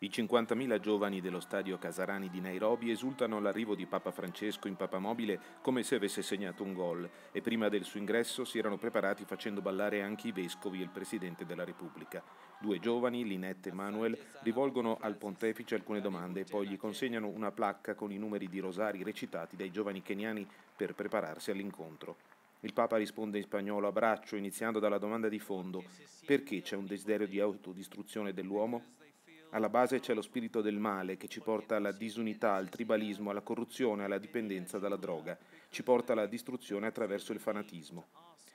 I 50.000 giovani dello stadio Casarani di Nairobi esultano all'arrivo di Papa Francesco in Papa Mobile come se avesse segnato un gol e prima del suo ingresso si erano preparati facendo ballare anche i vescovi e il Presidente della Repubblica. Due giovani, Linette e Manuel, rivolgono al pontefice alcune domande e poi gli consegnano una placca con i numeri di rosari recitati dai giovani keniani per prepararsi all'incontro. Il Papa risponde in spagnolo a braccio, iniziando dalla domanda di fondo: perché c'è un desiderio di autodistruzione dell'uomo? Alla base c'è lo spirito del male che ci porta alla disunità, al tribalismo, alla corruzione, alla dipendenza dalla droga, ci porta alla distruzione attraverso il fanatismo.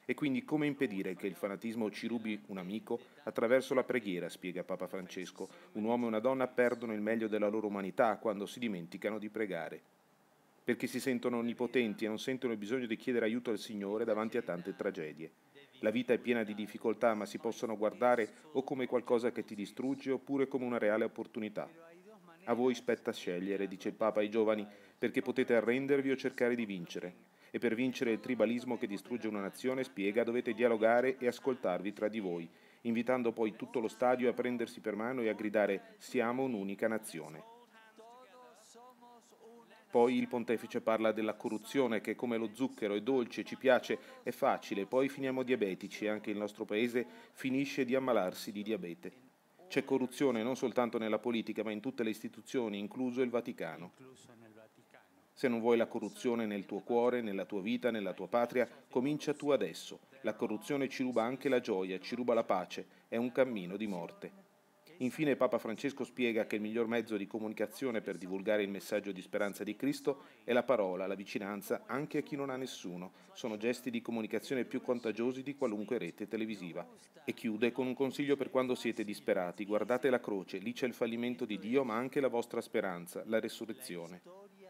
E quindi come impedire che il fanatismo ci rubi un amico? Attraverso la preghiera, spiega Papa Francesco, un uomo e una donna perdono il meglio della loro umanità quando si dimenticano di pregare. Perché si sentono onnipotenti e non sentono il bisogno di chiedere aiuto al Signore davanti a tante tragedie. La vita è piena di difficoltà, ma si possono guardare o come qualcosa che ti distrugge oppure come una reale opportunità. A voi spetta scegliere, dice il Papa ai giovani, perché potete arrendervi o cercare di vincere. E per vincere il tribalismo che distrugge una nazione, spiega, dovete dialogare e ascoltarvi tra di voi, invitando poi tutto lo stadio a prendersi per mano e a gridare siamo un'unica nazione. Poi il pontefice parla della corruzione che come lo zucchero è dolce, ci piace, è facile, poi finiamo diabetici e anche il nostro paese finisce di ammalarsi di diabete. C'è corruzione non soltanto nella politica ma in tutte le istituzioni, incluso il Vaticano. Se non vuoi la corruzione nel tuo cuore, nella tua vita, nella tua patria, comincia tu adesso. La corruzione ci ruba anche la gioia, ci ruba la pace, è un cammino di morte. Infine Papa Francesco spiega che il miglior mezzo di comunicazione per divulgare il messaggio di speranza di Cristo è la parola, la vicinanza anche a chi non ha nessuno. Sono gesti di comunicazione più contagiosi di qualunque rete televisiva. E chiude con un consiglio per quando siete disperati. Guardate la croce, lì c'è il fallimento di Dio ma anche la vostra speranza, la resurrezione.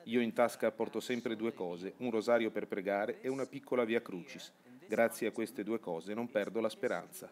Io in tasca porto sempre due cose, un rosario per pregare e una piccola via crucis. Grazie a queste due cose non perdo la speranza.